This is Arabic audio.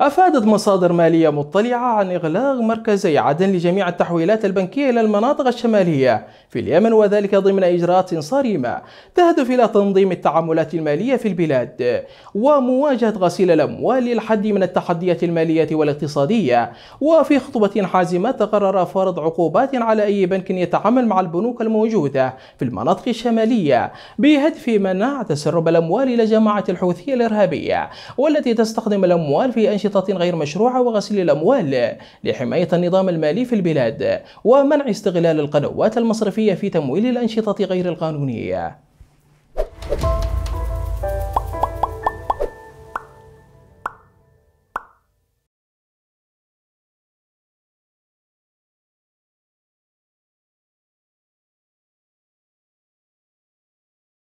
أفادت مصادر مالية مطلعة عن إغلاق مركزي عدن لجميع التحويلات البنكية إلى المناطق الشمالية في اليمن وذلك ضمن إجراءات صارمة تهدف إلى تنظيم التعاملات المالية في البلاد ومواجهة غسيل الأموال للحد من التحديات المالية والاقتصادية وفي خطبة حازمة تقرر فرض عقوبات على أي بنك يتعامل مع البنوك الموجودة في المناطق الشمالية بهدف منع تسرب الأموال إلى جماعة الحوثية الإرهابية والتي تستخدم الأموال في أنشطة أنشطة غير مشروعة وغسيل الأموال لحماية النظام المالي في البلاد ومنع استغلال القنوات المصرفية في تمويل الأنشطة غير القانونية.